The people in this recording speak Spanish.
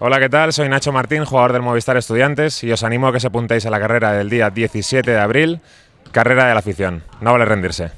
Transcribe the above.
Hola, ¿qué tal? Soy Nacho Martín, jugador del Movistar Estudiantes, y os animo a que se apuntéis a la carrera del día 17 de abril, carrera de la afición. No vale rendirse.